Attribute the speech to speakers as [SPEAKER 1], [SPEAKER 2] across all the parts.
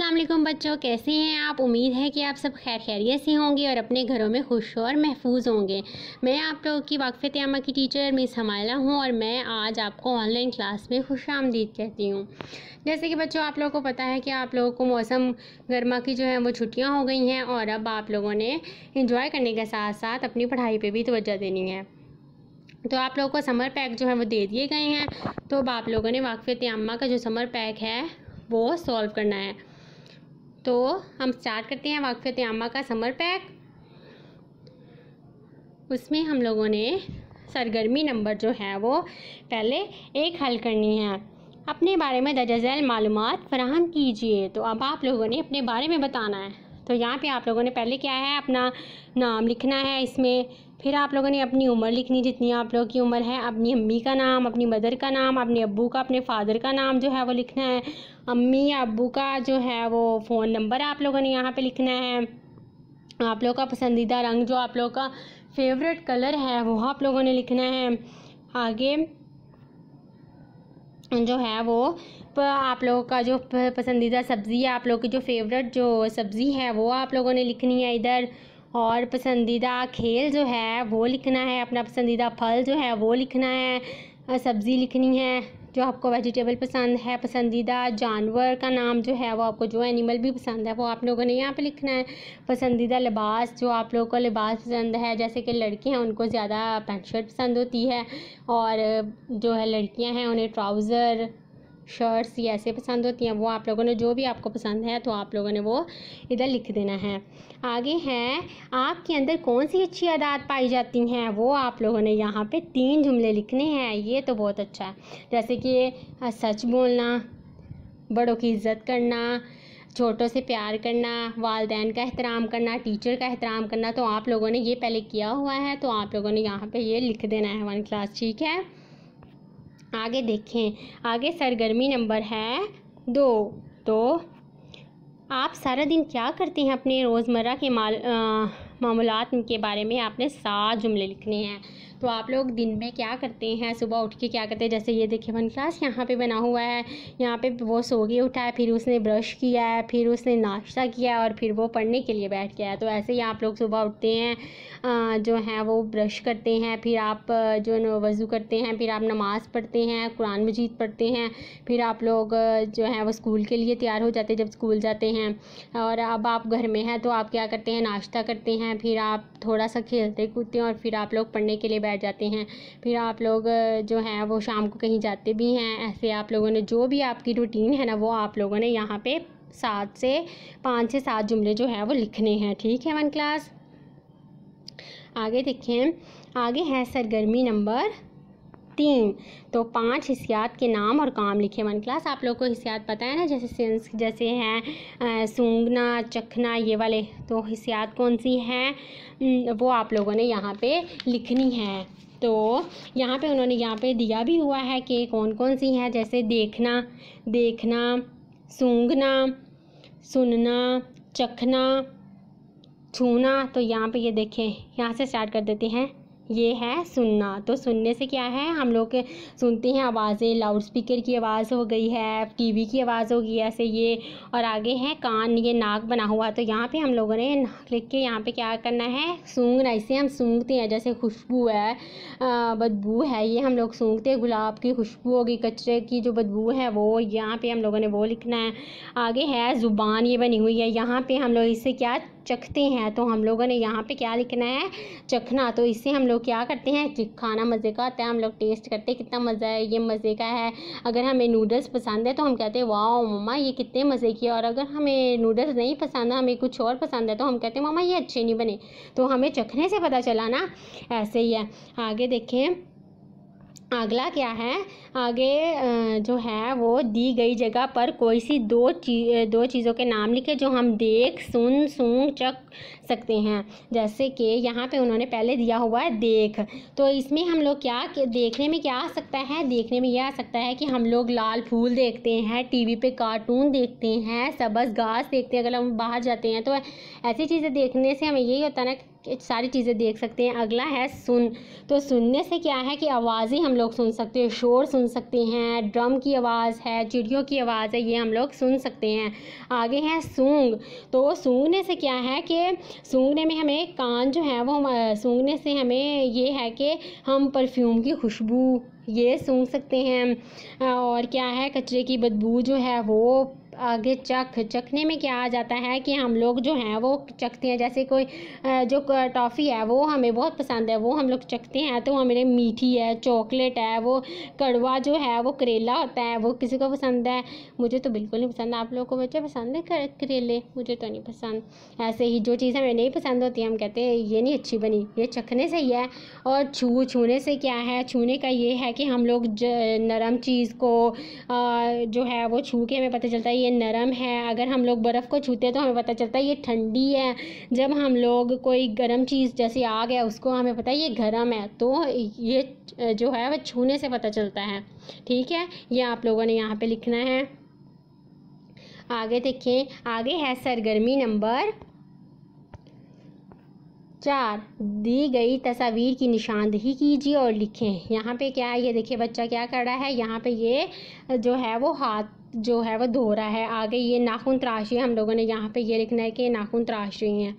[SPEAKER 1] अस्सलाम बच्चों कैसे हैं आप उम्मीद है कि आप सब खैर खैरियत से होंगे और अपने घरों में खुश और महफूज होंगे मैं आप लोगों की वाकफ़ आमा की टीचर मिस हमाला हूँ और मैं आज आपको ऑनलाइन क्लास में खुश आमदीद कहती हूँ जैसे कि बच्चों आप लोगों को पता है कि आप लोगों को मौसम गर्मा की जो है वो छुट्टियाँ हो गई हैं और अब आप लोगों ने इंजॉय करने के साथ साथ अपनी पढ़ाई पर भी तोज्जो देनी है तो आप लोगों को समर पैक जो है वो दे दिए गए हैं तो अब आप लोगों ने वाकफ़ आमा का जो समर पैक है वो सॉल्व करना है तो हम स्टार्ट करते हैं वाकफ़त आमा का समर पैक उसमें हम लोगों ने सरगर्मी नंबर जो है वो पहले एक हल करनी है अपने बारे में झैल मालूम फ़राहम कीजिए तो अब आप लोगों ने अपने बारे में बताना है तो यहाँ पे आप लोगों ने पहले क्या है अपना नाम लिखना है इसमें फिर आप लोगों ने अपनी उम्र लिखनी जितनी आप लोगों की उम्र है अपनी अम्मी का नाम अपनी मदर का नाम अपने अबू का अपने फादर का नाम जो है वो लिखना है अम्मी या अबू का जो है वो फ़ोन नंबर आप लोगों ने यहाँ पर लिखना है आप लोगों का पसंदीदा रंग जो आप लोगों का फेवरेट कलर है वो आप लोगों ने लिखना है आगे जो है वो आप लोगों का जो पसंदीदा सब्ज़ी है आप लोगों की जो फेवरेट जो सब्ज़ी है वो आप लोगों ने लिखनी है इधर और पसंदीदा खेल जो है वो लिखना है अपना पसंदीदा फल जो है वो लिखना है सब्ज़ी लिखनी है जो आपको वेजिटेबल पसंद है पसंदीदा जानवर का नाम जो है वो आपको जो एनिमल भी पसंद है वो आप लोगों ने यहाँ पे लिखना है पसंदीदा लिबास जो आप लोगों को लिबास पसंद है जैसे कि लड़के हैं उनको ज़्यादा पैंट शर्ट पसंद होती है और जो है लड़कियाँ हैं उन्हें ट्राउज़र शर्ट्स ये ऐसे पसंद होती हैं वो आप लोगों ने जो भी आपको पसंद है तो आप लोगों ने वो इधर लिख देना है आगे है आपके अंदर कौन सी अच्छी आदत पाई जाती हैं वो आप लोगों ने यहाँ पे तीन जुमले लिखने हैं ये तो बहुत अच्छा है जैसे कि सच बोलना बड़ों की इज्जत करना छोटों से प्यार करना वालदेन का एहतराम करना टीचर का एहतराम करना तो आप लोगों ने ये पहले किया हुआ है तो आप लोगों ने यहाँ पे ये लिख देना है वन क्लास ठीक है आगे देखें आगे सरगर्मी नंबर है दो तो आप सारा दिन क्या करते हैं अपने रोज़मर्रा के माल मामूलत के बारे में आपने सात जुमले लिखने हैं तो आप लोग दिन में क्या करते हैं सुबह उठ के क्या करते हैं जैसे ये देखिए वन क्लास यहाँ पे बना हुआ है यहाँ पे वो सो के उठा है फिर उसने ब्रश किया है फिर उसने नाश्ता किया और फिर वो पढ़ने के लिए बैठ गया है तो ऐसे ही आप लोग सुबह उठते हैं जो है वो ब्रश करते हैं फिर आप जो वज़ू करते हैं फिर आप नमाज़ पढ़ते हैं कुरान मजीद पढ़ते हैं फिर आप लोग जो है वो स्कूल के लिए तैयार हो जाते हैं जब स्कूल जाते हैं और अब आप घर में हैं तो आप क्या करते हैं नाश्ता करते हैं फिर आप थोड़ा सा खेलते कूदते हैं और फिर आप लोग पढ़ने के लिए बैठ जाते हैं फिर आप लोग जो हैं वो शाम को कहीं जाते भी हैं ऐसे आप लोगों ने जो भी आपकी रूटीन है ना वो आप लोगों ने यहाँ पे सात से पाँच से सात जुमले जो है वो लिखने हैं ठीक है वन क्लास आगे देखें आगे है सरगर्मी नंबर तीन तो पांच हिस्सियात के नाम और काम लिखे वन क्लास आप लोग को हिस्सियात पता है ना जैसे सेंस जैसे हैं सूंघना चखना ये वाले तो हिस्सियात कौन सी हैं वो आप लोगों ने यहाँ पे लिखनी है तो यहाँ पे उन्होंने यहाँ पे दिया भी हुआ है कि कौन कौन सी हैं जैसे देखना देखना सूंघना सुनना चखना छूना तो यहाँ पे ये देखें यहाँ से स्टार्ट कर देते हैं ये है सुनना तो सुनने से क्या है हम लोग सुनते हैं आवाज़ें लाउड स्पीकर की आवाज़ हो गई है टीवी की आवाज़ हो गई ऐसे ये और आगे है कान ये नाक बना हुआ तो यहाँ पे हम लोगों ने नाक लिख के यहाँ पे क्या करना है सूंघना इसे हम सूंघते हैं जैसे खुशबू है बदबू है ये हम लोग सूंघते हैं गुलाब की खुशबू होगी कचरे की जो बदबू है वो यहाँ पर हम लोगों ने वो लिखना है आगे है ज़ुबान ये बनी हुई है यहाँ पर हम लोग इससे क्या चखते हैं तो हम लोगों ने यहाँ पे क्या लिखना है चखना तो इससे हम लोग क्या करते हैं कि खाना मज़े का आता है हम लोग टेस्ट करते हैं कितना मज़ा है ये मज़े का है अगर हमें नूडल्स पसंद है तो हम कहते हैं वाह मम्मा ये कितने मज़े की और अगर हमें नूडल्स नहीं पसंद है हमें कुछ और पसंद है तो हम कहते हैं मामा ये अच्छे नहीं बने तो हमें चखने से पता चला ना ऐसे ही है आगे देखें अगला क्या है आगे जो है वो दी गई जगह पर कोई सी दो चीज दो चीज़ों के नाम लिखे जो हम देख सुन सुन चख सकते हैं जैसे कि यहाँ पे उन्होंने पहले दिया हुआ है देख तो इसमें हम लोग क्या देखने में क्या आ सकता है देखने में यह आ सकता है कि हम लोग लाल फूल देखते हैं टीवी पे कार्टून देखते हैं सबस घास देखते हैं अगर हम बाहर जाते हैं तो ऐसी चीज़ें देखने से हमें यही होता है ना सारी चीज़ें देख सकते हैं अगला है सुन तो सुनने से क्या है कि आवाज़ें हम लोग सुन सकते हैं शोर सुन सकते हैं ड्रम की आवाज़ है चिड़ियों की आवाज़ है ये हम लोग सुन सकते हैं आगे है सूंग तो सूंघने से क्या है कि सूंघने में हमें कान जो है वो सूंघने से हमें ये है कि हम परफ्यूम की खुशबू ये सूंघ सकते हैं और क्या है कचरे की बदबू जो है वो आगे चख चखने में क्या आ जाता है कि हम लोग जो हैं वो चखते हैं जैसे कोई जो टॉफ़ी है वो हमें बहुत पसंद है वो हम लोग चखते हैं तो हमारे मीठी है चॉकलेट है वो कड़वा जो है वो करेला होता है वो किसी को पसंद है मुझे तो बिल्कुल नहीं पसंद आप लोगों को बच्चे पसंद है करेले मुझे तो नहीं पसंद ऐसे ही जो चीज़ हमें नहीं पसंद होती हम कहते हैं ये नहीं अच्छी बनी ये चखने से ही है और छू छूने से क्या है छूने का ये है कि हम लोग नरम चीज़ को जो है वो छू के हमें पता चलता है ये ये नरम है अगर हम लोग बर्फ़ को छूते हैं तो हमें पता चलता है ये ठंडी है जब हम लोग कोई गर्म चीज़ जैसे आ गया उसको हमें पता है ये गर्म है तो ये जो है वह छूने से पता चलता है ठीक है ये आप लोगों ने यहाँ पर लिखना है आगे देखें आगे है सरगर्मी नंबर चार दी गई तस्वीर की निशानदही कीजिए और लिखें यहाँ पे क्या है ये देखिए बच्चा क्या कर रहा है यहाँ पे ये जो है वो हाथ जो है वो धो रहा है आगे ये नाखून तराशी हम लोगों ने यहाँ पे ये लिखना है कि नाखून तराश रही हैं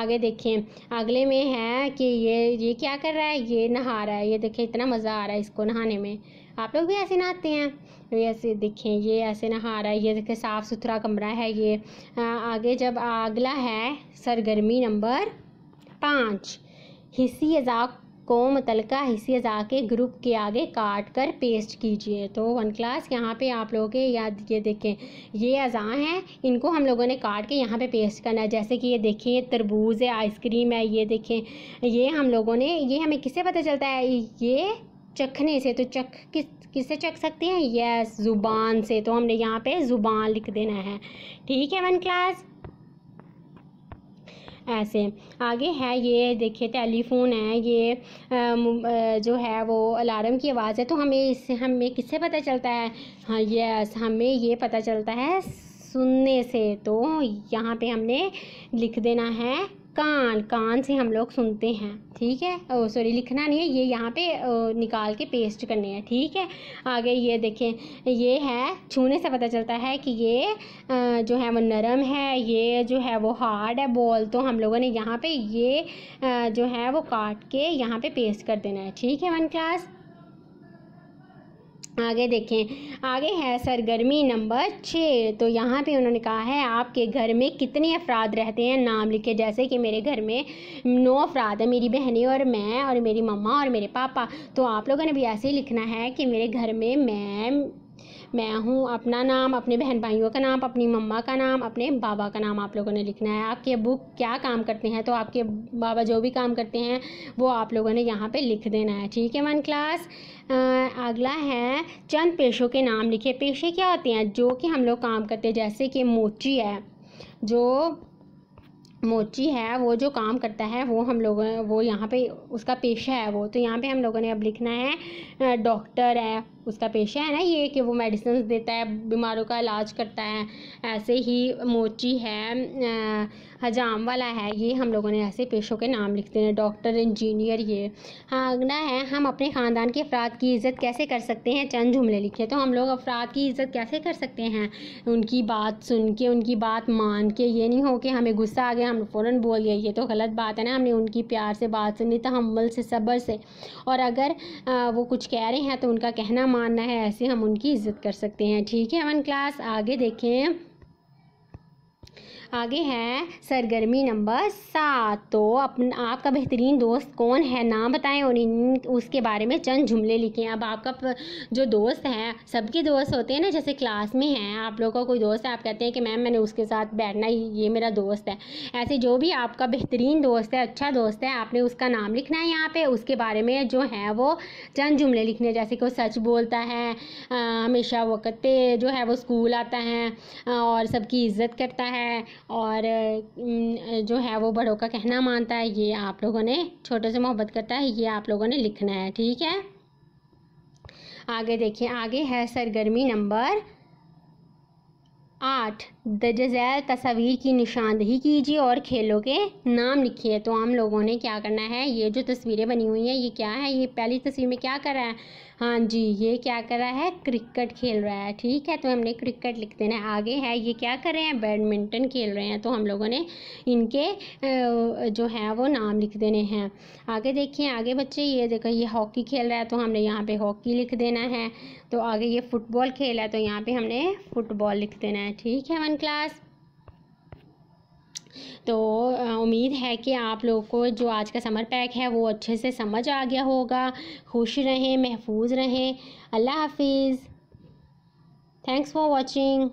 [SPEAKER 1] आगे देखें अगले में है कि ये ये क्या कर रहा है ये नहा रहा है ये देखें इतना मज़ा आ रहा है इसको नहाने में आप लोग भी ऐसे नहाते हैं ऐसे देखें ये ऐसे नहा रहा है ये देखें साफ़ सुथरा कमरा है ये आगे जब अगला है सरगर्मी नंबर पाँच हिस्सी अजाक को का हिस्से जाके ग्रुप के आगे काट कर पेस्ट कीजिए तो वन क्लास यहाँ पे आप लोगों के याद ये देखें ये अज़ा हैं इनको हम लोगों ने काट के यहाँ पे पेस्ट करना है जैसे कि ये देखें तरबूज है आइसक्रीम है ये देखें ये हम लोगों ने ये हमें किससे पता चलता है ये चखने से तो चख किस किससे चख सकते हैं यस ज़ुबान से तो हमने यहाँ पे ज़ुबान लिख देना है ठीक है वन क्लास ऐसे आगे है ये देखिए टेलीफोन है ये जो है वो अलार्म की आवाज़ है तो हमें इससे हमें किससे पता चलता है हाँ यस हमें ये पता चलता है सुनने से तो यहाँ पे हमने लिख देना है कान कान से हम लोग सुनते हैं ठीक है सॉरी लिखना नहीं है ये यहाँ पे ओ, निकाल के पेस्ट करने हैं ठीक है आगे ये देखें ये है छूने से पता चलता है कि ये आ, जो है वो नरम है ये जो है वो हार्ड है बॉल तो हम लोगों ने यहाँ पे ये आ, जो है वो काट के यहाँ पे पेस्ट कर देना है ठीक है वन क्लास आगे देखें आगे है सरगर्मी नंबर छः तो यहाँ पे उन्होंने कहा है आपके घर में कितने अफराद रहते हैं नाम लिखे जैसे कि मेरे घर में नौ अफराद है मेरी बहनें और मैं और मेरी मम्मा और मेरे पापा तो आप लोगों ने भी ऐसे ही लिखना है कि मेरे घर में मैं मैं हूँ अपना नाम अपने बहन भाइयों का नाम अपनी मम्मा का नाम अपने बाबा का नाम आप लोगों ने लिखना है आपके अबू क्या काम करते हैं तो आपके बाबा जो भी काम करते हैं वो आप लोगों ने यहाँ पे लिख देना है ठीक है वन क्लास अगला है चंद पेशों के नाम लिखे पेशे क्या होते हैं जो कि हम लोग काम करते हैं जैसे कि मोची है जो मोची है वो जो काम करता है वो हम लोगों वो यहाँ पे उसका पेशा है वो तो यहाँ पे हम लोगों ने अब लिखना है डॉक्टर है उसका पेशा है ना ये कि वो मेडिसिन देता है बीमारों का इलाज करता है ऐसे ही मोची है हजाम हाँ वाला है ये हम लोगों ने ऐसे पेशों के नाम लिखते हैं डॉक्टर इंजीनियर ये हाँ अगला है हम अपने ख़ानदान के अफराद की इज़्ज़त कैसे कर सकते हैं चंद जुमले लिखे तो हम लोग अफराद की इज़्ज़त कैसे कर सकते हैं उनकी बात सुन के उनकी बात मान के ये नहीं हो कि हमें गुस्सा आ गया हम फ़ौर बोल गए ये तो गलत बात है ना हमने उनकी प्यार से बात सुनी तहमल से सब्र से और अगर वो कुछ कह रहे हैं तो उनका कहना मानना है ऐसे हम उनकी इज़्ज़त कर सकते हैं ठीक है वन क्लास आगे देखें आगे हैं सरगर्मी नंबर सात तो अपन आपका बेहतरीन दोस्त कौन है नाम बताएं और इन उसके बारे में चंद जुमले लिखें अब आपका जो दोस्त है सबके दोस्त होते हैं ना जैसे क्लास में हैं आप लोगों का कोई दोस्त है आप कहते हैं कि मैम मैंने उसके साथ बैठना ही ये मेरा दोस्त है ऐसे जो भी आपका बेहतरीन दोस्त है अच्छा दोस्त है आपने उसका नाम लिखना है यहाँ पर उसके बारे में जो है वो चंद जुमले लिखने जैसे कि वो सच बोलता है हमेशा वक्त पे जो है वो स्कूल आता है और सबकी इज़्ज़त करता है और जो है वो बड़ों का कहना मानता है ये आप लोगों ने छोटों से मोहब्बत करता है ये आप लोगों ने लिखना है ठीक है आगे देखिए आगे है सरगर्मी नंबर आठ द जजैल तस्वीर की निशानदही कीजिए और खेलों के नाम लिखिए तो हम लोगों ने क्या करना है ये जो तस्वीरें बनी हुई हैं ये क्या है ये पहली तस्वीर में क्या कर रहा है हाँ जी ये क्या कर रहा है क्रिकेट खेल रहा है ठीक है तो हमने क्रिकेट लिख देना आगे है ये क्या कर रहे हैं बैडमिंटन खेल रहे हैं तो हम लोगों ने इनके जो है वो नाम लिख देने हैं आगे देखिए आगे बच्चे ये देखो ये हॉकी खेल रहा है तो हमने यहाँ पे हॉकी लिख देना है तो आगे ये फ़ुटबॉल खेल रहा है तो यहाँ पे हमने फ़ुटबॉल लिख देना है ठीक है वन क्लास तो उम्मीद है कि आप लोगों को जो आज का समर पैक है वो अच्छे से समझ आ गया होगा खुश रहें महफूज रहें अल्लाह हाफिज़ थैंक्स फॉर वॉचिंग